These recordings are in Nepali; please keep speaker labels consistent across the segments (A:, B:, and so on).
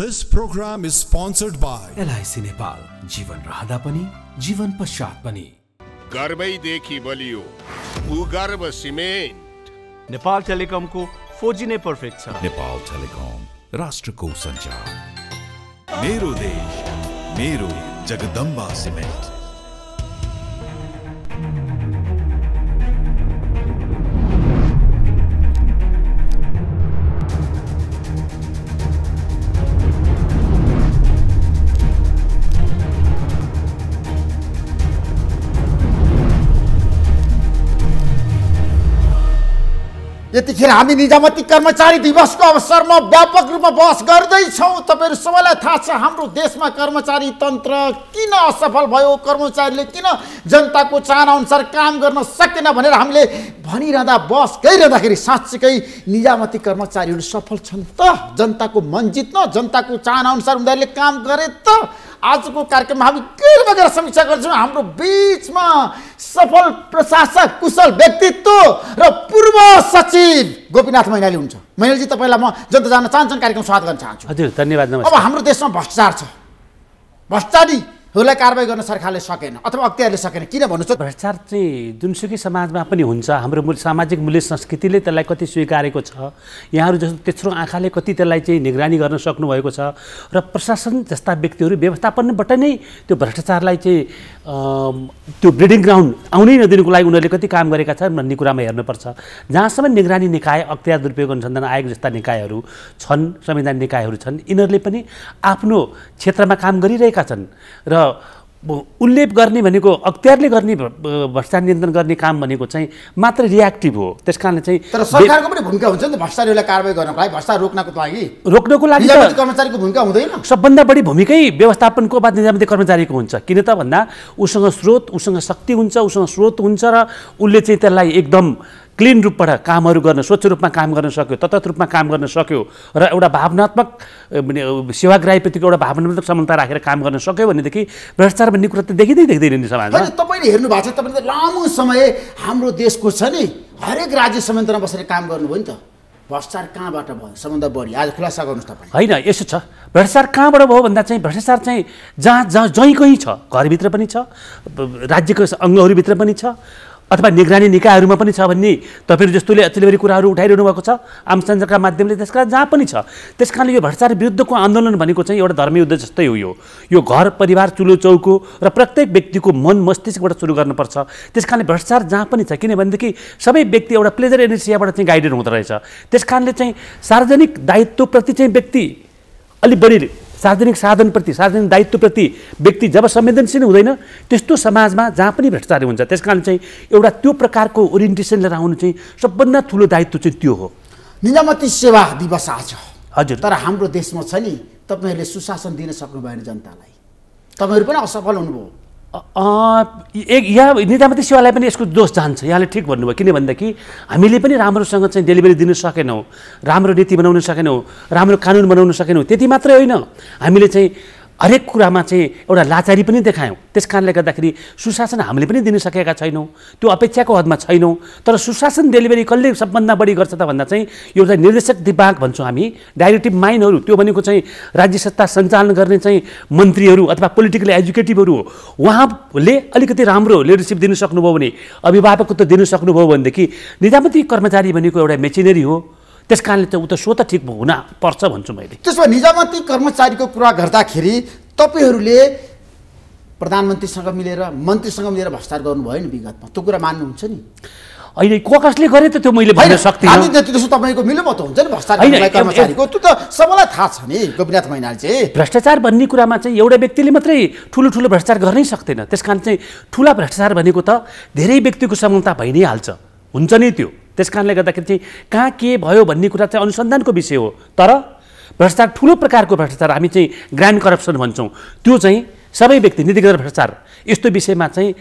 A: This program is sponsored by LIC Nepal जीवन रहँदा पनि जीवन पश्चात पनि गर्वैदेखि बलियो भूगर्भ सिमेन्ट
B: नेपाल टेलिकमको फोजी नै पर्फेक्ट छ
A: नेपाल टेलिकम राष्ट्रको संचार मेरो देश मेरो जगदम्बा सिमेन्ट यतिखेर हामी निजामती कर्मचारी दिवसको अवसरमा व्यापक रूपमा बहस गर्दैछौँ तपाईँहरू सबैलाई थाहा छ हाम्रो देशमा कर्मचारी तन्त्र किन असफल भयो कर्मचारीले किन जनताको चाहना अनुसार काम गर्न सकेन भनेर हामीले भनिरहँदा बहस गइरहँदाखेरि साँच्चीकै निजामती कर्मचारीहरू सफल छन् त जनताको मन जित्न जनताको चाहना अनुसार उनीहरूले काम गरे त आजको कार्यक्रममा हामी के बगेर समीक्षा गर्छौँ हाम्रो बिचमा सफल प्रशासक कुशल व्यक्तित्व र पूर्व सचिव गोपीनाथ मैनाली हुन्छ मैनालीजी तपाईँलाई म जनता जान चाहन्छन् कार्यक्रम स्वागत गर्न चाहन्छु
B: हजुर धन्यवाद अब हाम्रो देशमा भ्रष्टाचार छ भ्रष्टाचारी उसलाई कारवाही गर्न सरकारले सकेन अथवा अख्तियारले सकेन किन भन्नु भ्रष्टाचार चाहिँ जुनसुकै समाजमा पनि हुन्छ हाम्रो मूल सामाजिक मूल्य संस्कृतिले त्यसलाई कति स्वीकारेको छ यहाँहरू जस्तो तेस्रो आँखाले कति त्यसलाई चाहिँ निगरानी गर्न सक्नुभएको छ र प्रशासन जस्ता व्यक्तिहरू व्यवस्थापनबाट नै त्यो भ्रष्टाचारलाई चाहिँ त्यो ब्रिडिङ ग्राउन्ड आउनै नदिनुको लागि उनीहरूले कति काम गरेका छन् भन्ने कुरामा हेर्नुपर्छ जहाँसम्म निगरानी निकाय अख्तियार दुरुपयोग अनुसन्धान आयोग जस्ता निकायहरू छन् संविधान निकायहरू छन् यिनीहरूले पनि आफ्नो क्षेत्रमा काम गरिरहेका छन् र उल्लेप गर्ने भनेको अख्तियारले गर्ने भ्रष्टाचार नियन्त्रण गर्ने काम भनेको चाहिँ मात्र रियाक्टिभ हो त्यस कारणले चाहिँ तर सरकारको
A: पनि भूमिका हुन्छ नि भ्रष्टाचारीलाई कारवाही गर्नको लागि भ्रष्टाचार रोक्नको लागि
B: रोक्नको लागि कर्मचारीको भूमिका हुँदैन सबभन्दा बढी भूमिकै व्यवस्थापनको वा निजामती कर्मचारीको हुन्छ किन त भन्दा उसँग स्रोत उसँग शक्ति हुन्छ उसँग स्रोत हुन्छ र उसले चाहिँ त्यसलाई एकदम क्लिन रूपबाट कामहरू गर्न स्वच्छ रूपमा काम गर्न सक्यो तत्त रूपमा काम गर्न सक्यो र एउटा भावनात्मक सेवाग्राहीप्रतिको एउटा भावनात्मक समानता राखेर काम गर्न सक्यो भनेदेखि भ्रष्टाचार भन्ने कुरा त देखिँदै देख्दैन नि समाजमा
A: तपाईँले हेर्नु भएको छ तपाईँले लामो समय हाम्रो देशको छ नि हरेक राज्य संयन्त्रमा बसेर काम गर्नुभयो नि त भ्रष्टाचार कहाँबाट भयो सम्बन्ध बढी आज खुलासा गर्नुहोस् तपाईँ
B: होइन यसो छ भ्रष्टाचार कहाँबाट भयो भन्दा चाहिँ भ्रष्टाचार चाहिँ जहाँ जहाँ जहीँ कहीँ छ घरभित्र पनि छ राज्यको अङ्गहरूभित्र पनि छ अथवा निगरानी निकायहरूमा पनि छ भन्ने तपाईँहरू जस्तोले अचेलभरि कुराहरू उठाइरहनु भएको छ आम सञ्चारका माध्यमले त्यस कारण जहाँ पनि छ त्यस कारणले यो भ्रष्टाचार विरुद्धको आन्दोलन भनेको चाहिँ एउटा धर्मयुद्ध जस्तै हो यो यो घर परिवार चुलो चौको र प्रत्येक व्यक्तिको मन मस्तिष्कबाट सुरु गर्नुपर्छ त्यस कारणले भ्रष्टाचार जहाँ पनि छ किनभनेदेखि सबै व्यक्ति एउटा प्लेजर एनर्सियाबाट चाहिँ गाइडेड हुँदो रहेछ त्यस कारणले चाहिँ सार्वजनिक दायित्वप्रति चाहिँ व्यक्ति अलिक बढी सार्वजनिक साधनप्रति सार्वजनिक दायित्वप्रति व्यक्ति जब संवेदनशील हुँदैन त्यस्तो समाजमा जहाँ पनि भ्रष्टाचार हुन्छ त्यस चाहिँ एउटा त्यो प्रकारको ओरिएन्टेसन लिएर आउनु चाहिँ सबभन्दा ठुलो दायित्व चाहिँ त्यो हो निजामती सेवा दिवस आज हजुर तर हाम्रो देशमा छ नि
A: तपाईँहरूले सुशासन दिन सक्नुभएन जनतालाई तपाईँहरू पनि असफल हुनुभयो
B: एक या नेतामती सेवालाई पनि यसको दोष जान्छ यहाँले ठिक भन्नुभयो किनभनेदेखि हामीले पनि राम्रोसँग चाहिँ डेलिभरी दिनु सकेनौँ राम्रो नीति बनाउन सकेनौँ राम्रो कानुन बनाउन सकेनौँ त्यति मात्रै होइन हामीले चाहिँ हरेक कुरामा चाहिँ एउटा लाचारी पनि देखायौँ त्यस कारणले गर्दाखेरि सुशासन हामीले पनि दिन सकेका छैनौँ त्यो अपेक्षाको हदमा छैनौँ तर सुशासन डेलिभरी कसले सबभन्दा बढी गर्छ त भन्दा चाहिँ यो एउटा निर्देशक दिमाग भन्छौँ हामी डाइरेक्टिभ माइन्डहरू त्यो भनेको चाहिँ राज्य सत्ता सञ्चालन गर्ने चाहिँ मन्त्रीहरू अथवा पोलिटिकल एजुकेटिभहरू हो उहाँले अलिकति राम्रो लिडरसिप दिनु सक्नुभयो भने अभिभावकत्व दिनु सक्नुभयो भनेदेखि निजामती कर्मचारी भनेको एउटा मेचिनेरी हो त्यस कारणले त ऊ त ठिक हुन पर्छ भन्छु मैले
A: त्यसो निजामती कर्मचारीको कुरा गर्दाखेरि तपाईँहरूले प्रधानमन्त्रीसँग मिलेर मन्त्रीसँग मिलेर भ्रष्टाचार गर्नुभयो नि विगतमा त्यो कुरा मान्नुहुन्छ नि अहिले को कसले गरे त त्यो मैले भन्न सक्दिनँ
B: त्यसो तपाईँको मिलोमत हुन्छ नि भ्रष्टाचार त्यो त सबैलाई थाहा छ नि गोपीनाथ मैनाल चाहिँ भ्रष्टाचार भन्ने कुरामा चाहिँ एउटा व्यक्तिले मात्रै ठुलो ठुलो भ्रष्टाचार गर्नै सक्दैन त्यस कारण चाहिँ ठुला भ्रष्टाचार भनेको त धेरै व्यक्तिको समानता भइ नै हाल्छ हुन्छ नि त्यो त्यस कारणले गर्दाखेरि चाहिँ कहाँ के भयो भन्ने कुरा चाहिँ अनुसन्धानको विषय हो तर भ्रष्टाचार ठुलो प्रकारको भ्रष्टाचार हामी चाहिँ ग्रान्ड करप्सन भन्छौँ त्यो चाहिँ सबै व्यक्ति नीतिगत भ्रष्टाचार यस्तो विषयमा चाहिँ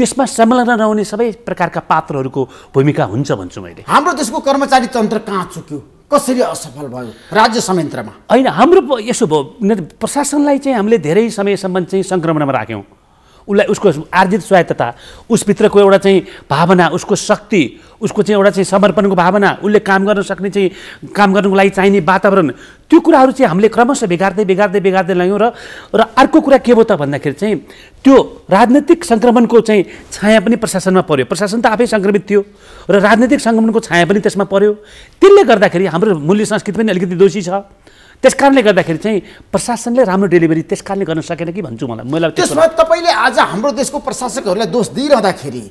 B: त्यसमा संलग्न रहने सबै प्रकारका पात्रहरूको भूमिका हुन्छ भन्छु मैले
A: हाम्रो देशको कर्मचारी तन्त्र कहाँ चुक्यो
B: कसरी असफल भयो राज्य संयन्त्रमा होइन हाम्रो यसो भयो प्रशासनलाई चाहिँ हामीले धेरै समयसम्म चाहिँ सङ्क्रमणमा राख्यौँ उसलाई उसको आर्जित स्वायत्तता उसभित्रको एउटा चाहिँ भावना उसको शक्ति उसको चाहिँ एउटा चाहिँ समर्पणको भावना उसले काम गर्न सक्ने चाहिँ काम गर्नुको लागि चाहिने वातावरण त्यो कुराहरू चाहिँ हामीले क्रमशः बिगार्दै बिगार्दै बिगार्दै लग्यौँ र र अर्को कुरा के हो त भन्दाखेरि चाहिँ त्यो राजनैतिक सङ्क्रमणको चाहिँ छाया पनि प्रशासनमा पर्यो प्रशासन त आफै सङ्क्रमित थियो र राजनैतिक सङ्क्रमणको छाया पनि त्यसमा पर्यो त्यसले गर्दाखेरि हाम्रो मूल्य संस्कृति पनि अलिकति दोषी छ त्यस कारणले गर्दाखेरि चाहिँ प्रशासनले राम्रो डेलिभरी त्यस कारणले गर्न सकेन कि भन्छु मलाई मैले त्यसमा तपाईँले आज हाम्रो देशको
A: प्रशासकहरूलाई दोष दिइरहँदाखेरि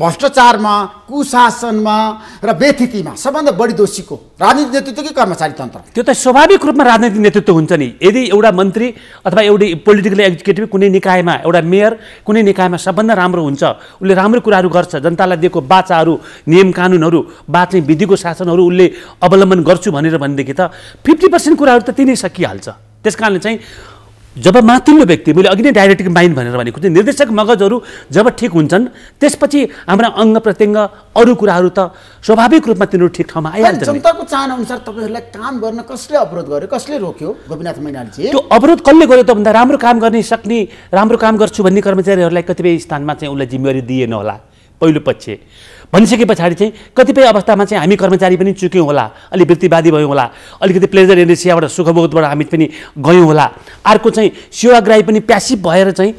A: भ्रष्टाचारमा कुशासनमा र व्यथितिमा सबभन्दा बढी दोषीको राजनीति
B: नेतृत्व कि कर्मचारी तन्त्र त्यो त स्वाभाविक रूपमा राजनीतिक नेतृत्व हुन्छ नि यदि एउटा मन्त्री अथवा एउटा पोलिटिकल एक्जिक्युटिभ कुनै निकायमा एउटा मेयर कुनै निकायमा सबभन्दा राम्रो हुन्छ उसले राम्रो कुराहरू गर्छ जनतालाई दिएको बाचाहरू नियम कानुनहरू बाँच्ने विधिको शासनहरू उसले अवलम्बन गर्छु भनेर भनेदेखि त फिफ्टी पर्सेन्ट कुराहरू त माथि नै सकिहाल्छ त्यस कारणले चाहिँ जब माथिल्लो व्यक्ति मैले अघि नै डाइरेक्टिभ माइन्ड भनेर भनेको थिएँ निर्देशक मगजहरू जब ठिक हुन्छन् त्यसपछि हाम्रा अङ्ग प्रत्यङ्ग अरू कुराहरू त स्वाभाविक रूपमा तिनीहरू ठिक ठाउँमा आइहाल्छ जनताको
A: चाहना अनुसार तपाईँहरूलाई काम गर्न कसले अवरोध गर्यो कसले रोक्यो गोपीनाथ
B: मैनालजी त्यो अवरोध कसले गर्यो त भन्दा राम्रो काम गर्ने सक्ने राम्रो काम गर्छु भन्ने कर्मचारीहरूलाई कतिपय स्थानमा चाहिँ उसलाई जिम्मेवारी दिएन होला पहिलो पक्ष भनिसके पछाडि चाहिँ कतिपय अवस्थामा चाहिँ हामी कर्मचारी पनि चुक्यौँ होला अलिक वृत्तिवादी भयौँ होला अलिकति प्लेजर एन्डेसियाबाट सुखबोधबाट हामी पनि गयौँ होला अर्को चाहिँ सेवाग्राही पनि प्यासिभ भएर चाहिँ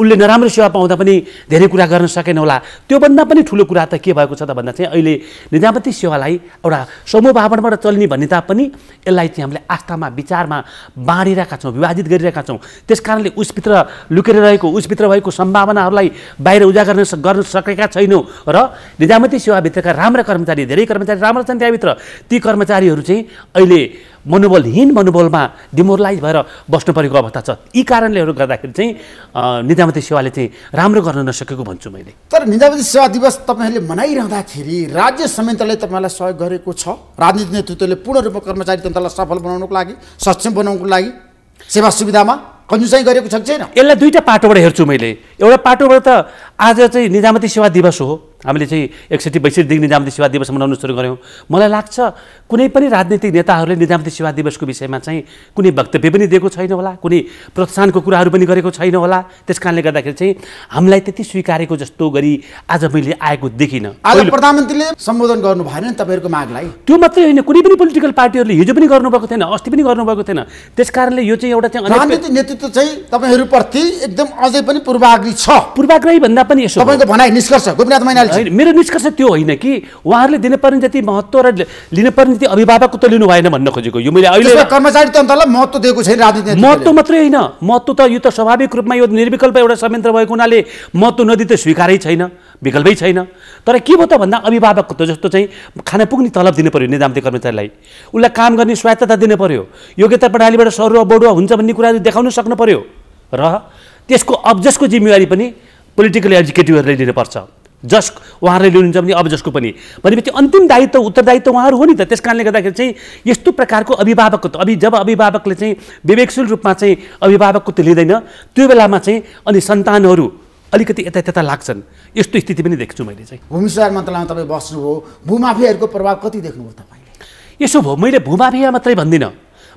B: उसले नराम्रो सेवा पाउँदा पनि धेरै कुरा गर्न सकेन होला त्योभन्दा पनि ठुलो कुरा त के भएको छ त भन्दा चाहिँ अहिले निजामती सेवालाई एउटा समूह भावनाबाट चल्ने भन्ने तापनि यसलाई चाहिँ हामीले आस्थामा विचारमा बाँडिरहेका छौँ विभाजित गरिरहेका छौँ त्यस कारणले उसभित्र लुकेर रहेको उसभित्र भएको सम्भावनाहरूलाई बाहिर उजागर गर्न सकेका छैनौँ र निजामती सेवाभित्रका राम्रा कर्मचारी धेरै कर्मचारी राम्रा छन् त्यहाँभित्र ती कर्मचारीहरू चाहिँ अहिले मनोबलहीन मनोबलमा डिमोरलाइज भएर बस्नु परेको अवस्था छ यी कारणलेहरू गर्दाखेरि चाहिँ निजामती सेवाले चाहिँ राम्रो गर्न नसकेको भन्छु मैले
A: तर निजामती सेवा दिवस तपाईँहरूले मनाइरहँदाखेरि राज्य संयन्त्रले तपाईँलाई सहयोग गरेको छ राजनीति नेतृत्वले पूर्ण रूपमा कर्मचारी तन्त्रलाई सफल बनाउनुको लागि सक्षम बनाउनुको लागि
B: सेवा सुविधामा कन्जुसाइ गरेको छ कि छैन यसलाई दुईवटा पाटोबाट हेर्छु मैले एउटा पाटोबाट त आज चाहिँ निजामती सेवा दिवस हो हामीले चाहिँ एकसठी बैसठीदेखि निजामती सेवा दिवस मनाउनु सुरु गऱ्यौँ मलाई लाग्छ कुनै पनि राजनीतिक नेताहरूले निजामती सेवा दिवसको विषयमा चाहिँ कुनै वक्तव्य पनि दिएको छैन होला कुनै प्रोत्साहनको कुराहरू पनि गरेको छैन होला त्यस कारणले गर्दाखेरि चाहिँ हामीलाई त्यति स्वीकारेको जस्तो गरी आज मैले आएको देखिनँ
A: प्रधानमन्त्रीले सम्बोधन गर्नु भएन नि तपाईँहरूको
B: मागलाई त्यो मात्रै होइन कुनै पनि पोलिटिकल पार्टीहरूले हिजो पनि गर्नुभएको थिएन अस्ति पनि गर्नुभएको थिएन त्यस कारणले यो चाहिँ एउटा चाहिँ नेतृत्व चाहिँ तपाईँहरूप्रति एकदम अझै पनि पूर्वाग्री मैनाली छ पूर्वाग्रही भन्दा पनि यसो तपाईँको भनाइ निष्कर्ष गोपीनाथ मैनाली मेरो निष्कर्ष त्यो होइन कि उहाँहरूले दिनुपर्ने जति महत्त्व र लिनुपर्ने जति अभिभावकको त लिनु भएन भन्न खोजेको यो मैले अहिले कर्मचारी तन्त्रलाई महत्त्व दिएको छैन राजनीति महत्त्व मात्रै होइन महत्त्व त यो त स्वाभाविक रूपमा यो निर्विकल्प एउटा संयन्त्र भएको हुनाले महत्त्व नदी त स्वीकारै छैन विकल्पै छैन तर के भयो त भन्दा अभिभावकको त जस्तो चाहिँ खाना पुग्ने तलब दिनु पऱ्यो निजामती कर्मचारीलाई उसलाई काम गर्ने स्वायत्तता दिनु पऱ्यो योग्यता प्रणालीबाट सरुवा बडुवा हुन्छ भन्ने कुरा देखाउन सक्नु पऱ्यो र त्यसको अब्जसको जिम्मेवारी पनि पोलिटिकल एजुकेटिभहरूले लिनुपर्छ जस उहाँहरूले लिनुहुन्छ भने जसको पनि भनेपछि अन्तिम दायित्व उत्तरदायित्व उहाँहरू हो नि त त्यस कारणले गर्दाखेरि चाहिँ यस्तो प्रकारको अभिभावकको त अभि जब अभिभावकले चाहिँ विवेकशील रूपमा चाहिँ अभिभावकको त लिँदैन त्यो बेलामा चाहिँ अनि सन्तानहरू अलिकति यता त्यता लाग्छन् यस्तो स्थिति पनि देख्छु मैले चाहिँ
A: सुधार मन्त्रालयमा तपाईँ बस्नुभयो भूमाफियाहरूको प्रभाव कति देख्नुभयो
B: तपाईँले यसो भयो मैले भूमाफिया मात्रै भन्दिनँ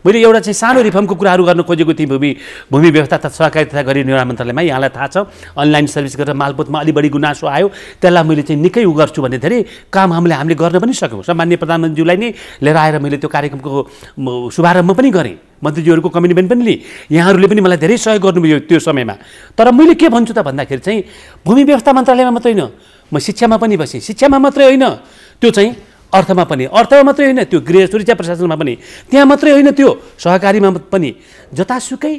B: मैले एउटा चाहिँ सानो रिफर्मको कुराहरू गर्न खोजेको थिएँ भूमि भूमि व्यवस्था तथा सहकारी तथा गरी निर्माण मन्त्रालयमा यहाँलाई थाहा छ अनलाइन सर्भिस गरेर मालपोतमा अलि बढी गुनासो आयो त्यसलाई मैले चाहिँ निकै उ गर्छु भन्ने धेरै काम हामीले हामीले गर्न पनि सक्यौँ सामान्य प्रधानमन्त्रीज्यूलाई नै लिएर आएर मैले त्यो कार्यक्रमको शुभारम्भ पनि गरेँ मन्त्रीज्यूहरूको कमिटमेन्ट पनि लिएँ यहाँहरूले पनि मलाई धेरै सहयोग गर्नुभयो त्यो समयमा तर मैले के भन्छु त भन्दाखेरि चाहिँ भूमि व्यवस्था मन्त्रालयमा मात्रै होइन म शिक्षामा पनि बसेँ शिक्षामा मात्रै होइन त्यो चाहिँ अर्थमा पनि अर्थमा मात्रै होइन त्यो गृह सुरक्षा प्रशासनमा पनि त्यहाँ मात्रै होइन त्यो सहकारीमा पनि जतासुकै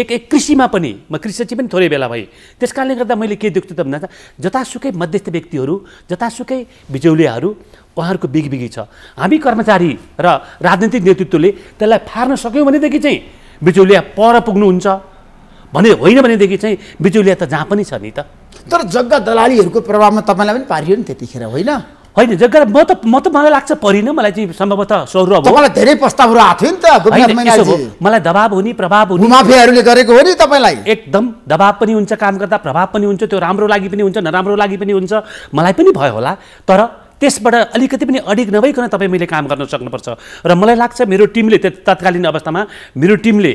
B: एक एक कृषिमा पनि म कृषि सचिव पनि थोरै बेला भएँ त्यस कारणले गर्दा मैले के देख्छु त भन्दा जतासुकै मध्यस्थ व्यक्तिहरू जतासुकै बिजौलियाहरू उहाँहरूको बिगबिगी छ हामी कर्मचारी र राजनीतिक नेतृत्वले त्यसलाई फार्न सक्यौँ भनेदेखि चाहिँ बिजौलिया पर पुग्नुहुन्छ भने होइन भनेदेखि चाहिँ बिचौलिया त जहाँ पनि छ नि त तर जग्गा दलालीहरूको प्रभावमा तपाईँलाई पनि पारियो नि त्यतिखेर होइन होइन जग्गा म त म त मलाई लाग्छ परिन मलाई चाहिँ सम्भवतः सौरभ मलाई धेरै प्रस्तावहरू आएको थियो नि त मलाई दबाब हुने प्रभाव हुने माफियाहरूले गरेको हो नि तपाईँलाई एकदम दबाब पनि हुन्छ काम गर्दा प्रभाव पनि हुन्छ त्यो राम्रो लागि पनि हुन्छ नराम्रो लागि पनि हुन्छ मलाई पनि भयो होला तर त्यसबाट अलिकति पनि अडिग नभइकन तपाईँ मैले काम गर्न सक्नुपर्छ र मलाई लाग्छ मेरो टिमले त्यो तत्कालीन अवस्थामा मेरो टिमले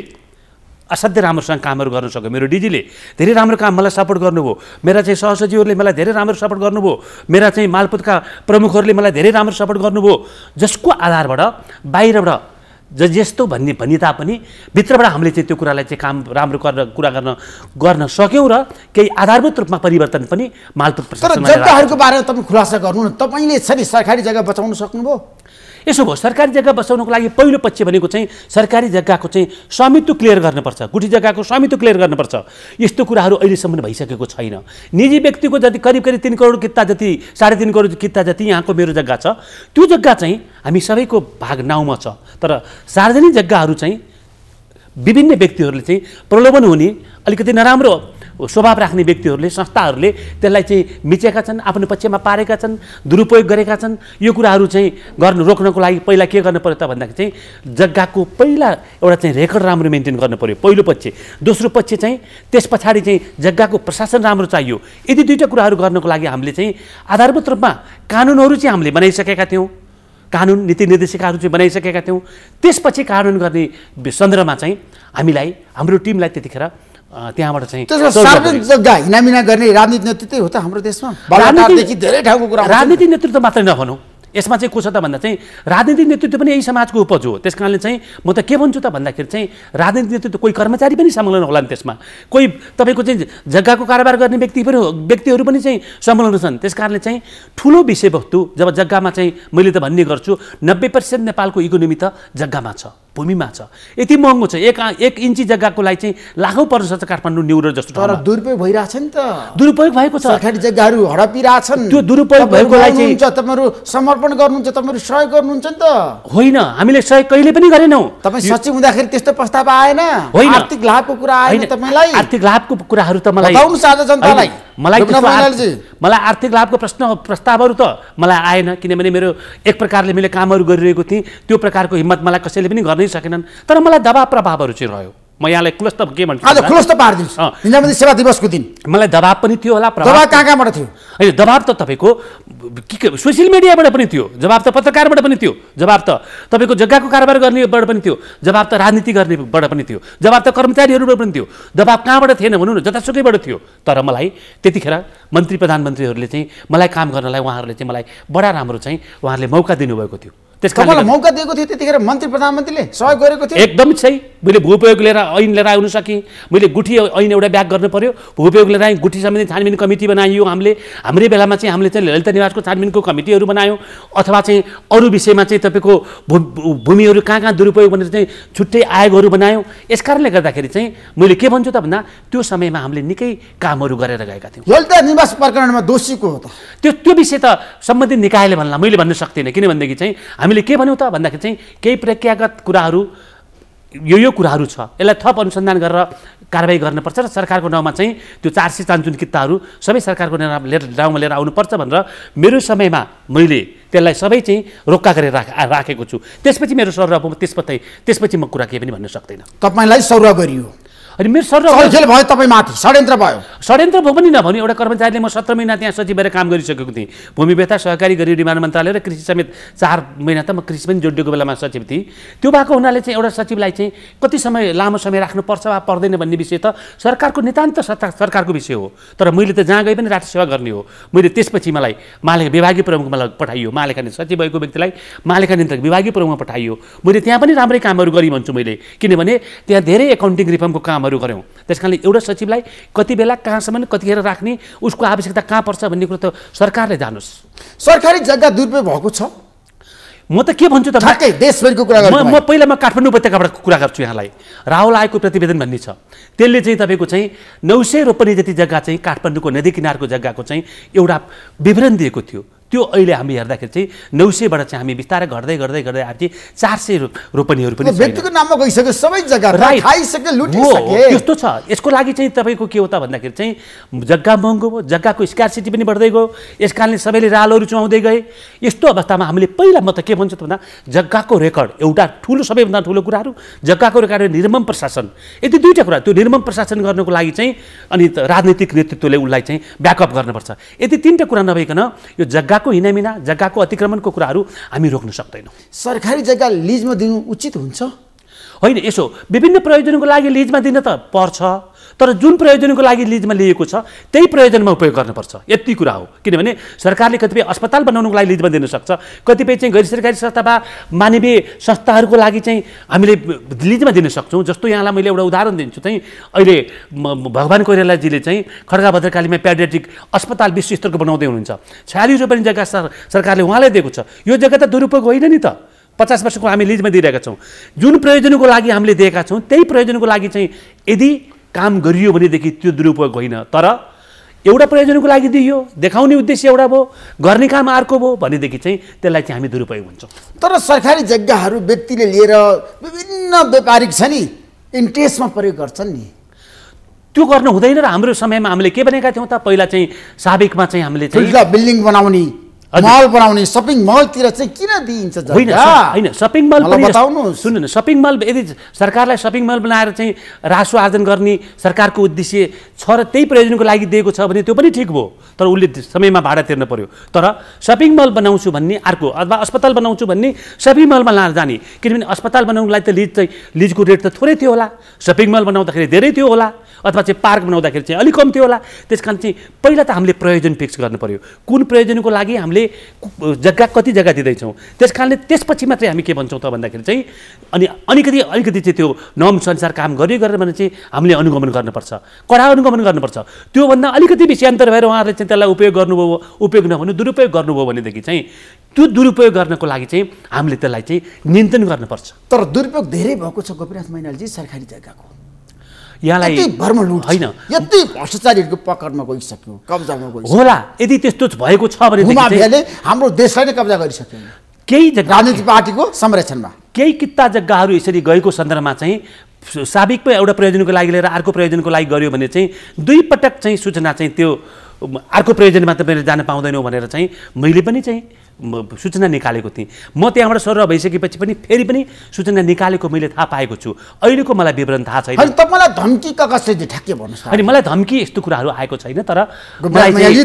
B: असाध्य राम्रोसँग कामहरू गर्न सक्यो मेरो डिजीले धेरै राम्रो काम मलाई सपोर्ट गर्नुभयो मेरा चाहिँ सहसचिवहरूले मलाई धेरै राम्रो सपोर्ट गर्नुभयो मेरा चाहिँ मालपुतका प्रमुखहरूले मलाई धेरै राम्रो सपोर्ट गर्नुभयो जसको आधारबाट बाहिरबाट ज जस्तो भन्ने भनि तापनि भित्रबाट हामीले चाहिँ त्यो कुरालाई चाहिँ काम राम्रो गर्न कुरा गर्न गर्न सक्यौँ र केही आधारभूत रूपमा परिवर्तन पनि मालपुत जनताहरूको
A: बारेमा तपाईँ खुलासा गर्नु न तपाईँले यसरी सरकारी जग्गा बचाउन सक्नुभयो
B: यसो भयो सरकारी जग्गा बसाउनको लागि पहिलो पक्ष भनेको चाहिँ सरकारी जग्गाको चाहिँ स्वामित्व क्लियर गर्नुपर्छ गुठी जग्गाको स्वामित्व क्लियर गर्नुपर्छ यस्तो कुराहरू अहिलेसम्म भइसकेको छैन निजी व्यक्तिको जति करिब करिब तिन करोड कित्ता जति साढे तिन करोड कित्ता जति यहाँको मेरो जग्गा छ त्यो जग्गा चाहिँ हामी सबैको भाग नाउँमा छ तर सार्वजनिक जग्गाहरू चाहिँ विभिन्न व्यक्तिहरूले चाहिँ प्रलोभन हुने अलिकति नराम्रो स्वभाव राख्ने व्यक्तिहरूले संस्थाहरूले त्यसलाई चाहिँ मिचेका छन् आफ्नो पक्षमा पारेका छन् दुरुपयोग गरेका छन् यो कुराहरू चाहिँ गर्नु रोक्नको लागि पहिला के गर्नु पऱ्यो त भन्दाखेरि चाहिँ जग्गाको पहिला एउटा चाहिँ रेकर्ड राम्रो मेन्टेन गर्नु पऱ्यो पहिलो पक्ष दोस्रो पक्ष चाहिँ त्यस पछाडि चाहिँ जग्गाको प्रशासन राम्रो चाहियो यदि दुईवटा कुराहरू गर्नको लागि हामीले चाहिँ आधारभूत रूपमा कानुनहरू चाहिँ हामीले बनाइसकेका थियौँ कानुन नीति निर्देशिकाहरू चाहिँ बनाइसकेका थियौँ त्यसपछि कानुन गर्ने सन्दर्भमा चाहिँ हामीलाई हाम्रो टिमलाई त्यतिखेर त्यहाँबाट चाहिँ सार्वजनिक
A: जग्गा हिनामिना गर्ने राजनीति नेतृत्वै हो त हाम्रो देशमा धेरै ठाउँको कुरा राजनीति
B: नेतृत्व मात्रै नभनौँ यसमा चाहिँ को छ त भन्दा चाहिँ राजनीतिक नेतृत्व पनि यही समाजको उपज हो त्यस कारणले चाहिँ म त के भन्छु त भन्दाखेरि चाहिँ राजनीतिक नेतृत्व कोही कर्मचारी पनि संलग्न होला नि त्यसमा कोही तपाईँको चाहिँ जग्गाको कारोबार गर्ने व्यक्ति पनि व्यक्तिहरू पनि चाहिँ संलग्न छन् त्यस कारणले चाहिँ ठुलो विषयवस्तु जब जग्गामा चाहिँ मैले त भन्ने गर्छु नब्बे पर्सेन्ट नेपालको इकोनोमी त जग्गामा छ भूमिमा छ यति महँगो छ एक एक इन्ची जग्गाको लागि चाहिँ लाखौँ पर्छ काठमाडौँ न्युरो जस्तो तर
A: दुरुपयोग भइरहेछ नि त
B: दुरुपयोग भएको छ सरकारी
A: जग्गाहरू हडपिरहेछन् त्यो दुरुपयोग भएकोलाई चाहिँ तपाईँहरू समर्पण गर्नुहुन्छ तपाईँहरू सहयोग गर्नुहुन्छ
B: नि त होइन हामीले सहयोग कहिले पनि गरेनौँ तपाईँ सचिव
A: हुँदाखेरि त्यस्तो प्रस्ताव आएन होइन आर्थिक लाभको कुरा आएन
B: तपाईँलाई आर्थिक लाभको कुराहरू त
A: मलाई आज जनतालाई मलाई
B: मलाई आर्थिक लाभको प्रश्न प्रस्तावहरू त मलाई आएन किनभने मेरो एक प्रकारले मैले कामहरू गरिरहेको थिएँ त्यो प्रकारको हिम्मत मलाई कसैले पनि गर्नै गरिसकेनन् तर मलाई दबाब प्रभावहरू चाहिँ रह्यो म यहाँलाई खुलस्त के भन्छु आज खुलस्त पारिदिन्छु सेवा दिवसको दिन मलाई दबाब पनि थियो होला दबाब कहाँ कहाँबाट थियो होइन दबाब त तपाईँको सोसियल मिडियाबाट पनि थियो जवाब त पत्रकारबाट पनि थियो जवाब त तपाईँको जग्गाको कारोबार गर्नेबाट पनि थियो जवाब त राजनीति गर्नेबाट पनि थियो जवाब त कर्मचारीहरूबाट पनि थियो दबाब कहाँबाट थिएन भनौँ न जतासुकैबाट थियो तर मलाई त्यतिखेर मन्त्री प्रधानमन्त्रीहरूले चाहिँ मलाई काम गर्नलाई उहाँहरूले चाहिँ मलाई बडा राम्रो चाहिँ उहाँहरूले मौका दिनुभएको थियो कारण मौका
A: दिएको थियो त्यतिखेर मन्त्री प्रधानमन्त्रीले सहयोग गरेको थियो
B: एकदम सही मैले भूपयोग लिएर ऐन लिएर आउनु सकेँ मैले गुठी ऐन एउटा ब्याग गर्नु पऱ्यो भूपयोग लिएर आएँ गुठी सम्बन्धी छानबिन कमिटी बनाइयो हामीले हाम्रै बेलामा चाहिँ हामीले चाहिँ ललित निवासको छानबिनको कमिटीहरू बनायौँ अथवा चाहिँ अरू विषयमा चाहिँ तपाईँको भूमिहरू कहाँ कहाँ दुरुपयोग भनेर चाहिँ छुट्टै आयोगहरू बनायौँ यस कारणले गर्दाखेरि चाहिँ मैले के भन्छु त भन्दा त्यो समयमा हामीले निकै कामहरू गरेर गएका थियौँ ललिता निवास प्रकरणमा दोषीको हो त त्यो त्यो विषय त सम्बन्धित निकायले भन्ला मैले भन्न सक्दिनँ किनभनेदेखि चाहिँ हामीले के भन्यौँ त भन्दाखेरि चाहिँ केही प्रक्रियागत कुराहरू यो यो कुराहरू छ यसलाई थप अनुसन्धान गरेर कारवाही गर्नुपर्छ र सरकारको नाउँमा चाहिँ त्यो चार सय चान्चुन किताहरू सबै सरकारको लिएर नाउँमा लिएर आउनुपर्छ भनेर मेरो समयमा मैले त्यसलाई सबै चाहिँ रोक्का गरेर राख राखेको छु त्यसपछि मेरो सरुवा त्यसपछि त्यसपछि म कुरा केही पनि भन्न सक्दिनँ
A: तपाईँलाई सरुवा गरियो
B: अनि मेरो सर भयो तपाईँ माथि षड्यन्त्र भयो षड्यन्त्र भयो पनि नभने एउटा कर्मचारीले म सत्र महिना त्यहाँ सचिव भएर काम गरिसकेको थिएँ भूमि व्यथा सहकारी गरिब निर्माण मन्त्रालय र कृषि समेत चार महिना त म कृषि पनि जोडिएको बेलामा सचिव थिएँ त्यो भएको हुनाले चाहिँ एउटा सचिवलाई चाहिँ कति समय लामो समय राख्नुपर्छ वा पर्दैन भन्ने विषय त सरकारको नितान्त सरकारको विषय हो तर मैले त जहाँ गए पनि राष्ट्र सेवा गर्ने हो मैले त्यसपछि मलाई माले विभागीय प्रमुख मलाई पठाइयो मालेका सचिव भएको व्यक्तिलाई मालेका नियन्त्रक विभागीय प्रमुखमा पठाइयो मैले त्यहाँ पनि राम्रै कामहरू गरेँ भन्छु मैले किनभने त्यहाँ धेरै एकाउन्टिङ रिफर्मको काम कामहरू गऱ्यौँ त्यस कारणले एउटा सचिवलाई कति बेला कहाँसम्म कतिखेर राख्ने उसको आवश्यकता कहाँ पर्छ भन्ने कुरो त सरकारले जानुहोस् सरकारी जग्गा दुरुपयोग भएको छ म त के भन्छु त देशभरिको कुरा म पहिला म काठमाडौँ उपत्यकाबाट कुरा गर्छु यहाँलाई राहुल आएको प्रतिवेदन भन्ने छ त्यसले चाहिँ तपाईँको चाहिँ नौ सय रोपनी जति जग्गा चाहिँ काठमाडौँको नदी किनारको जग्गाको चाहिँ एउटा विवरण दिएको थियो त्यो अहिले हामी हेर्दाखेरि चाहिँ नौ सयबाट चाहिँ हामी बिस्तारै घट्दै गर्दै गर्दै हामी चाहिँ चार सय रोपनीहरू पनि व्यक्तिको नाममा गइसक्यो
A: सबै जग्गा त्यस्तो
B: छ यसको लागि चाहिँ तपाईँको के हो त भन्दाखेरि चाहिँ जग्गा महँगो भयो जग्गाको सिटी पनि बढ्दै गयो यस कारणले सबैले रालहरू चुहाउँदै गए यस्तो अवस्थामा हामीले पहिला म त के भन्छु त भन्दा जग्गाको रेकर्ड एउटा ठुलो सबैभन्दा ठुलो कुराहरू जग्गाको रेकर्ड निर्मम प्रशासन यति दुईवटा कुरा त्यो निर्मम प्रशासन गर्नको लागि चाहिँ अनि राजनीतिक नेतृत्वले उसलाई चाहिँ ब्याकअप गर्नुपर्छ यति तिनवटा कुरा नभइकन यो जग्गा जग्गाको हिनामिना जग्गाको अतिक्रमणको कुराहरू हामी रोक्न सक्दैनौँ सरकारी जग्गा लिजमा दिनु उचित हुन्छ होइन यसो विभिन्न प्रयोजनको लागि लिजमा दिन त पर्छ तर जुन प्रयोजनको लागि लिजमा लिएको छ त्यही प्रयोजनमा उपयोग गर्नुपर्छ यति कुरा हो किनभने सरकारले कतिपय अस्पताल बनाउनुको लागि लिजमा दिनसक्छ कतिपय चाहिँ गैर सरकारी संस्था वा मानवीय संस्थाहरूको लागि चाहिँ हामीले लिजमा दिन सक्छौँ जस्तो यहाँलाई मैले एउटा उदाहरण दिन्छु चाहिँ अहिले भगवान् कोइरालाजीले चाहिँ खड्गा भद्रकालीमा प्याडियाट्रिक अस्पताल विश्व स्तरको बनाउँदै हुनुहुन्छ छयालिस रुपियाँ जग्गा सरकारले उहाँलाई दिएको छ यो जग्गा त दुरुपयोग होइन नि त पचास वर्षको हामी लिजमा दिइरहेका छौँ जुन प्रयोजनको लागि हामीले दिएका छौँ त्यही प्रयोजनको लागि चाहिँ यदि काम गरियो भनेदेखि त्यो दुरुपयोग होइन तर एउटा प्रयोजनको लागि दियो देखाउने उद्देश्य एउटा भयो गर्ने काम अर्को भयो भनेदेखि चाहिँ त्यसलाई चाहिँ हामी दुरुपयोग हुन्छौँ
A: तर सरकारी जग्गाहरू व्यक्तिले लिएर विभिन्न व्यापारिक छ नि इन्ट्रेस्टमा
B: प्रयोग गर्छन् नि त्यो गर्नु हुँदैन र हाम्रो समयमा हामीले के भनेका थियौँ त पहिला चाहिँ साबिकमा चाहिँ हामीले बिल्डिङ बनाउने मल बनाउने सपिङ मलतिर चाहिँ किन दिइन्छ होइन होइन सपिङ मल बताउनु सुन्नु न सपिङ मल यदि सरकारलाई सपिङ मल बनाएर चाहिँ रासो आर्जन गर्ने सरकारको उद्देश्य छ र त्यही प्रयोजनको लागि दिएको छ भने त्यो पनि ठिक भयो तर उसले समयमा भाडा तिर्न पर्यो तर सपिङ मल बनाउँछु भन्ने अर्को अथवा अस्पताल बनाउँछु भन्ने सपिङ मलमा लाएर जाने किनभने अस्पताल बनाउनुलाई त लिज चाहिँ लिजको रेट त थोरै थियो होला सपिङ मल बनाउँदाखेरि धेरै थियो होला अथवा चाहिँ पार्क बनाउँदाखेरि चाहिँ अलिक थियो होला त्यस कारण चाहिँ पहिला त हामीले प्रयोजन फिक्स गर्नु पऱ्यो कुन प्रयोजनको लागि हामीले हामीले जग्गा कति जग्गा दिँदैछौँ त्यस कारणले त्यसपछि मात्रै हामी के भन्छौँ त भन्दाखेरि चाहिँ अनि अलिकति अलिकति चाहिँ त्यो नम अनुसार काम गरे गरेर भने चाहिँ हामीले अनुगमन गर्नुपर्छ कडा अनुगमन गर्नुपर्छ त्योभन्दा अलिकति विषयान्तर भएर उहाँहरूले चाहिँ त्यसलाई उपयोग गर्नुभयो उपयोग नभने दुरुपयोग गर्नुभयो भनेदेखि चाहिँ त्यो दुरुपयोग गर्नको लागि चाहिँ हामीले त्यसलाई चाहिँ नियन्त्रण गर्नुपर्छ
A: तर दुरुपयोग धेरै भएको छ गोपीनाथ मैनालजी सरकारी जग्गाको
B: यहाँलाई होइन यति भ्रष्टाचारीहरूको पकडमा गइसक्यो कब्जामा गइसक्यो होला यदि त्यस्तो भएको छ भने हाम्रो देशलाई नै कब्जा गरिसक्यो केही राजनीतिक पार्टीको संरक्षणमा केही कित्ता जग्गाहरू यसरी गएको सन्दर्भमा चाहिँ साबिकमा एउटा प्रयोजनको लागि लिएर अर्को प्रयोजनको लागि गऱ्यो भने चाहिँ दुई पटक चाहिँ सूचना चाहिँ त्यो अर्को प्रयोजनमा तपाईँले जान पाउँदैनौँ भनेर चाहिँ मैले पनि चाहिँ सूचना निकालेको थिएँ म त्यहाँबाट सर भइसकेपछि पनि फेरि पनि सूचना निकालेको मैले थाहा पाएको छु अहिलेको मलाई विवरण थाहा छैन
A: तपाईँलाई धम्की कसरी ठ्याक्कै भन्नुहोस्
B: अनि मलाई धम्की यस्तो कुराहरू आएको छैन तर मलाई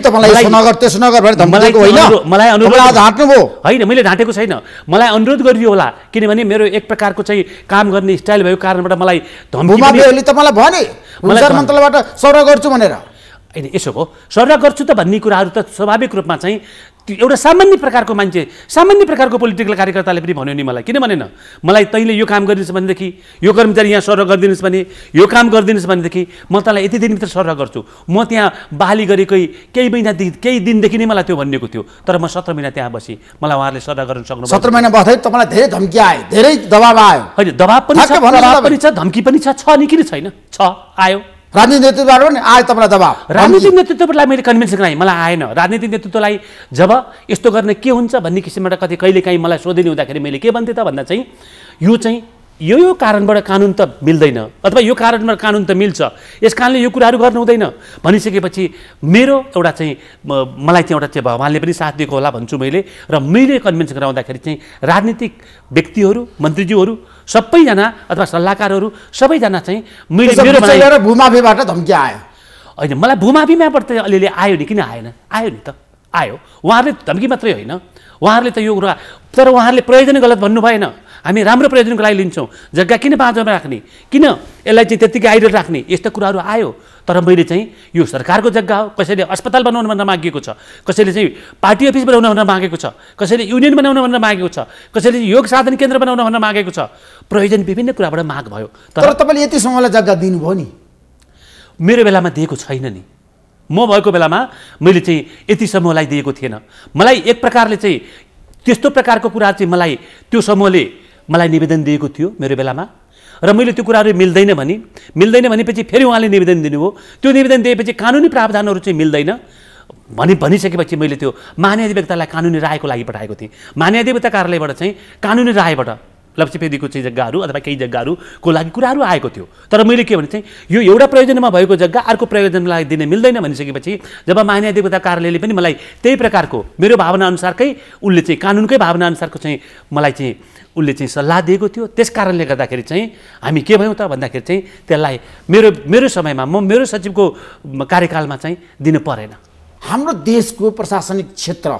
B: होइन मैले ढाँटेको छैन मलाई अनुरोध गरियो होला किनभने मेरो एक प्रकारको चाहिँ काम गर्ने स्टाइल भएको कारणबाट मलाई धम्की तपाईँलाई भने मन्त्रालयबाट सर गर्छु भनेर होइन यसो भयो सल्लाह गर्छु त भन्ने कुराहरू त स्वाभाविक रूपमा चाहिँ एउटा सामान्य प्रकारको मान्छे सामान्य प्रकारको पोलिटिकल कार्यकर्ताले पनि भन्यो नि मलाई किन भनेन मलाई तैँले यो काम गरिदिनुहोस् भनेदेखि यो कर्मचारी यहाँ सरह गरिदिनुहोस् भने यो काम गरिदिनुहोस् भनेदेखि म तँलाई यति दिनभित्र सरह गर्छु म त्यहाँ बहाली गरेकै केही महिनादेखि केही दिनदेखि नै मलाई त्यो भनिएको थियो तर म सत्र महिना त्यहाँ बसेँ मलाई उहाँहरूले सरह गर्न सक्नु सत्र महिना बस्दै तपाईँलाई धेरै धम्की आयो धेरै दबाब आयो होइन दबाब पनि छ धम्की पनि छ छ नि किन छैन छ आयो राजनीतिक नेतृत्वबाट पनि आयो तपाईँलाई दबाब राजनीतिक नेतृत्वलाई मैले कन्भिन्स गराएँ मलाई आएन राजनीतिक नेतृत्वलाई जब यस्तो गर्ने के हुन्छ भन्ने किसिमबाट कति कहिलेकाहीँ मलाई सोधिने हुँदाखेरि मैले के भन्थेँ त भन्दा चाहिँ यो चाहिँ यो यो कारणबाट कानुन त मिल्दैन अथवा यो कारणबाट कानुन त मिल्छ यस कारणले यो कुराहरू गर्नु हुँदैन भनिसकेपछि मेरो एउटा चाहिँ मलाई चाहिँ एउटा चाहिँ भगवान्ले पनि साथ दिएको होला भन्छु मैले र मैले कन्भिन्स गराउँदाखेरि चाहिँ राजनीतिक व्यक्तिहरू मन्त्रीज्यूहरू सबैजना अथवा सल्लाहकारहरू सबैजना चाहिँ मैले भूमाफीबाट धम्की आयो होइन मलाई भूमाफीमाबाट त अलिअलि आयो नि किन आएन आयो नि त आयो उहाँहरूले धम्की मात्रै होइन उहाँहरूले त यो कुरा तर उहाँहरूले प्रयोजन गलत भन्नु भएन हामी राम्रो प्रयोजनको लागि लिन्छौँ जग्गा किन बाँझोमा राख्ने किन यसलाई चाहिँ त्यत्तिकै आइडल राख्ने यस्तो कुराहरू आयो तर मैले चाहिँ यो सरकारको जग्गा हो कसैले अस्पताल बनाउनु भनेर मागेको छ कसैले चाहिँ पार्टी अफिस बनाउनु भनेर मागेको छ कसैले युनियन बनाउनु भनेर मागेको छ कसैले योग साधन केन्द्र बनाउनु भनेर मागेको छ प्रयोजन विभिन्न कुराबाट माग भयो तर तपाईँले यति समूहलाई जग्गा दिनुभयो नि मेरो बेलामा दिएको छैन नि म भएको बेलामा मैले चाहिँ यति समूहलाई दिएको थिएन मलाई एक प्रकारले चाहिँ त्यस्तो प्रकारको कुरा चाहिँ मलाई त्यो समूहले मलाई निवेदन दिएको थियो मेरो बेलामा र मैले त्यो कुराहरू मिल्दैन भने मिल्दैन भनेपछि फेरि उहाँले निवेदन दिनुभयो त्यो निवेदन दिएपछि कानुनी प्रावधानहरू चाहिँ मिल्दैन भनी भनिसकेपछि मैले त्यो अधिवक्तालाई कानुनी रायको लागि पठाएको थिएँ अधिवक्ता कार्यालयबाट चाहिँ कानुनी रायबाट लप्चेपेदीको चाहिँ जग्गाहरू अथवा केही जग्गाहरूको लागि कुराहरू आएको थियो तर मैले के भने चाहिँ यो एउटा प्रयोजनमा भएको जग्गा अर्को प्रयोजनलाई दिन मिल्दैन भनिसकेपछि जब अधिवक्ता कार्यालयले पनि मलाई त्यही प्रकारको मेरो भावनाअनुसारकै उसले चाहिँ कानुनकै भावनाअनुसारको चाहिँ मलाई चाहिँ उसले चाहिँ सल्लाह दिएको थियो त्यस कारणले गर्दाखेरि चाहिँ हामी के भयौँ त भन्दाखेरि चाहिँ त्यसलाई मेरो मेरो समयमा म मेरो सचिवको कार्यकालमा चाहिँ दिनु परेन हाम्रो देशको प्रशासनिक क्षेत्र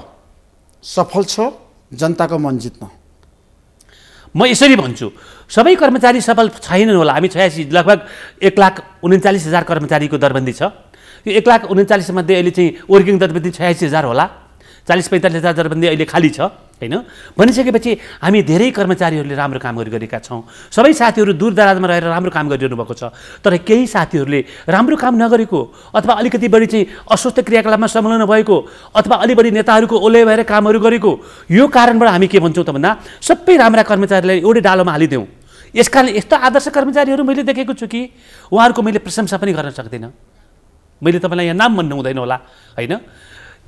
B: सफल छ जनताको मन जित्न म यसरी भन्छु सबै कर्मचारी सफल छैनन् होला हामी छयासी लगभग एक लाख उन्चालिस हजार कर्मचारीको दरबन्दी छ यो एक लाख उन्चालिसमध्ये अहिले चाहिँ वर्किङ दरबन्दी छयासी हजार होला चालिस पैँतालिस हजार दरबन्दी अहिले खाली छ होइन भनिसकेपछि हामी धेरै कर्मचारीहरूले राम्रो काम गरिरहेका छौँ सबै साथीहरू दूर दराजमा रहेर राम्रो काम गरिरहनु भएको छ तर केही साथीहरूले राम्रो काम नगरेको अथवा अलिकति बढी चाहिँ अस्वस्थ क्रियाकलापमा संलग्न भएको अथवा अलि बढी नेताहरूको ओले भएर कामहरू गरेको यो कारणबाट हामी के भन्छौँ त भन्दा सबै राम्रा कर्मचारीलाई एउटै डालोमा हालिदिउँ यसकारण यस्तो आदर्श कर्मचारीहरू मैले देखेको छु कि उहाँहरूको मैले प्रशंसा पनि गर्न सक्दिनँ मैले तपाईँलाई यहाँ नाम भन्नु हुँदैन होला होइन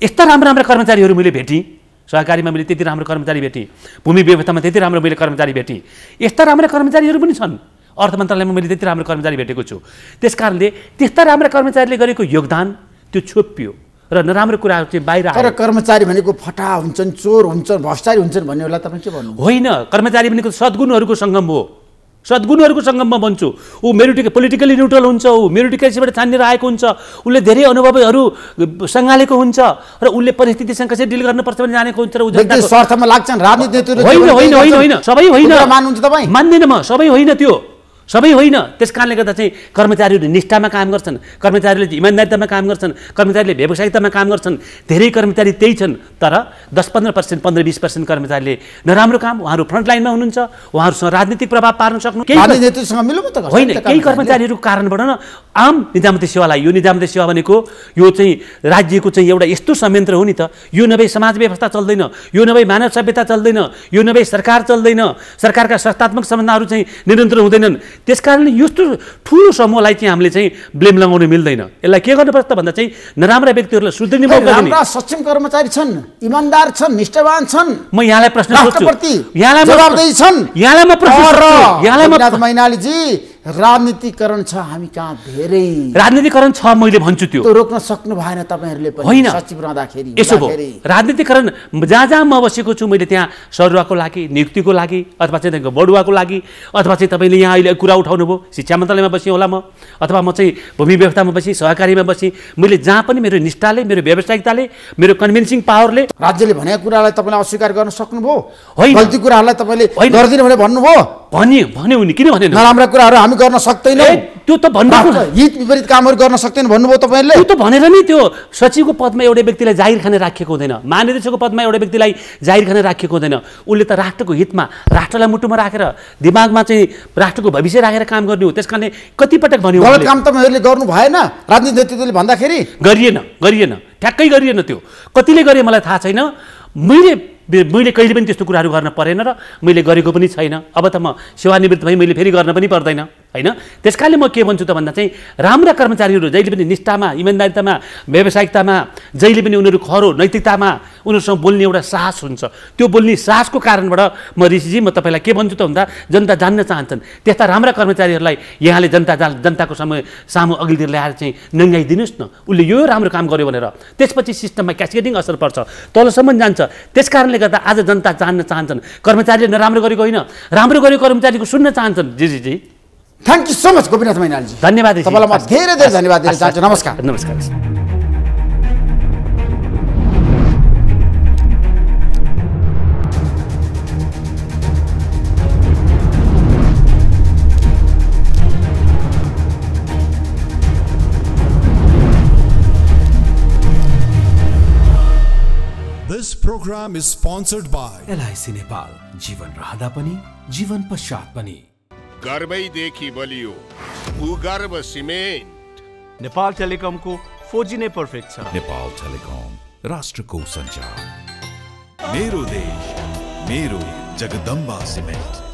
B: यस्ता राम्रा राम्रा कर्मचारीहरू मैले भेटेँ सहकारीमा मैले त्यति राम्रो कर्मचारी भेटेँ भूमि व्यवस्थामा त्यति राम्रो मैले कर्मचारी भेटेँ यस्ता राम्रा कर्मचारीहरू पनि छन् अर्थ मन्त्रालयमा मैले त्यति राम्रो कर्मचारी भेटेको छु त्यस कारणले त्यस्ता राम्रा कर्मचारीले गरेको योगदान त्यो छोपियो र नराम्रो कुराहरू चाहिँ बाहिर तर
A: कर्मचारी भनेको फटा हुन्छन् चोर हुन्छन् भ्रष्टाचारी हुन्छन् भन्ने होला तपाईँ के भन्नु
B: होइन कर्मचारी भनेको सद्गुणहरूको सङ्गम हो सद्गुणहरूको सङ्गममा भन्छु ऊ मेरिटिक पोलिटिकली न्युट्रल हुन्छ ऊ मेरिटिकेसीबाट छानिएर आएको हुन्छ उसले धेरै अनुभवहरू सङ्घालेको हुन्छ र उसले परिस्थितिसँग कसरी डिल गर्नुपर्छ भने जानेको हुन्छ र होइन होइन होइन सबै होइन म सबै होइन त्यो सबै होइन त्यस कारणले गर्दा चाहिँ कर्मचारीहरू निष्ठामा काम गर्छन् कर्मचारीले इमान्दारितामा काम गर्छन् कर्मचारीले व्यावसायिकतामा काम गर्छन् धेरै कर्मचारी त्यही छन् तर दस पन्ध्र पर्सेन्ट पन्ध्र बिस पर्सेन्ट कर्मचारीले नराम्रो काम उहाँहरू फ्रन्टलाइनमा हुनुहुन्छ उहाँहरूसँग राजनीतिक प्रभाव पार्न सक्नु
A: होइन केही कर्मचारीहरूको
B: कारणबाट न आम निजामती सेवालाई यो निजामती सेवा भनेको यो चाहिँ राज्यको चाहिँ एउटा यस्तो संयन्त्र हो नि त यो नभए समाज व्यवस्था चल्दैन यो नभए मानव सभ्यता चल्दैन यो नभए सरकार चल्दैन सरकारका संस्थात्मक सम्बन्धहरू चाहिँ निरन्तर हुँदैनन् त्यस कारणले यस्तो ठुलो समूहलाई चाहिँ हामीले चाहिँ ब्लेम लगाउनु मिल्दैन यसलाई के गर्नुपर्छ त भन्दा चाहिँ नराम्रा व्यक्तिहरूलाई सुत्रिने मौका
A: सक्षम कर्मचारी छन् इमान्दार छन् निष्ठावान छन्
B: म यहाँलाई प्रश्न यहाँलाई यहाँलाई
A: मैनालीजी राजनीतिकरण छ हामी कहाँ धेरै
B: राजनीतिकरण छ मैले भन्छु त्यो
A: रोक्न सक्नु भएन तपाईँहरूले होइन सचिव रहँदाखेरि यसो भयो
B: राजनीतिकरण जहाँ जहाँ म बसेको छु मैले त्यहाँ सरुवाको लागि नियुक्तिको लागि अथवा चाहिँ त्यहाँको बडुवाको लागि अथवा चाहिँ तपाईँले यहाँ अहिले कुरा उठाउनु भयो शिक्षा मन्त्रालयमा बसेँ होला म अथवा म चाहिँ भूमि व्यवस्थामा बसेँ सहकारीमा बसेँ मैले जहाँ पनि मेरो निष्ठाले मेरो व्यावसायिकताले मेरो कन्भिन्सिङ पावरले राज्यले भनेको कुरालाई तपाईँले अस्वीकार गर्न सक्नुभयो होइन कुराहरूलाई
A: तपाईँले
B: भन्नुभयो भने भन्यो नि किन भने नराम्रा कुराहरू गर्न सक्दैन त्यो त भन्नु हित विपरीत कामहरू गर्न सक्दैन भन्नुभयो तपाईँले त्यो त भनेर नि त्यो सचिवको पदमा एउटा व्यक्तिलाई जाहिर खाने राखिएको हुँदैन महानिर्देशकको पदमा एउटा व्यक्तिलाई जाहिर खाने राखिएको हुँदैन उसले त राष्ट्रको हितमा राष्ट्रलाई मुटुमा राखेर दिमागमा चाहिँ राष्ट्रको भविष्य राखेर काम गर्ने हो त्यस कारणले कतिपटक भन्यो गलत काम
A: तपाईँहरूले गर्नु भएन राजनीति नेतृत्वले भन्दाखेरि
B: गरिएन गरिएन ठ्याक्कै गरिएन त्यो कतिले गरे मलाई थाहा छैन मैले मैले कहिले पनि त्यस्तो कुराहरू गर्न परेन र मैले गरेको पनि छैन अब त म सेवानिवृत्त भई मैले फेरि गर्न पनि पर्दैन होइन त्यस कारणले म के भन्छु त भन्दा चाहिँ राम्रा कर्मचारीहरू जहिले पनि निष्ठामा इमान्दारितामा व्यावसायिकतामा जहिले पनि उनीहरू खरो नैतिकतामा उनीहरूसँग बोल्ने एउटा साहस हुन्छ त्यो बोल्ने साहसको कारणबाट म ऋषिजी म तपाईँलाई के भन्छु त भन्दा जनता जान्न चाहन्छन् त्यस्ता राम्रा कर्मचारीहरूलाई यहाँले जनता जनताको समय सामु अघिल्तिर ल्याएर चाहिँ नङ्गाइदिनुहोस् न उसले यो राम्रो काम गर्यो भनेर त्यसपछि सिस्टममा क्यासकेटिङ असर पर्छ तलसम्म जान्छ त्यस कारणले गर्दा आज जनता जान्न चाहन्छन् कर्मचारीले नराम्रो गरेको होइन राम्रो गरेको कर्मचारीको सुन्न चाहन्छन् जी जी जी thank you so much Gopinath Mainali ji धन्यवाद तपाईँलाई म धेरै धेरै धन्यवाद दिन चाहन्छु नमस्कार नमस्कार
A: This program is sponsored by LIC Nepal. जीवन रहँदा पनि, जीवन पश्चात पनि. गर्वैदेखि बलियो भूगर्भ
B: सिमेन्ट नेपाल टेलिकमको फोजी नै पर्फेक्ट छ
A: नेपाल टेलिकम राष्ट्रको संचार मेरो देश मेरो जगदम्बा सिमेन्ट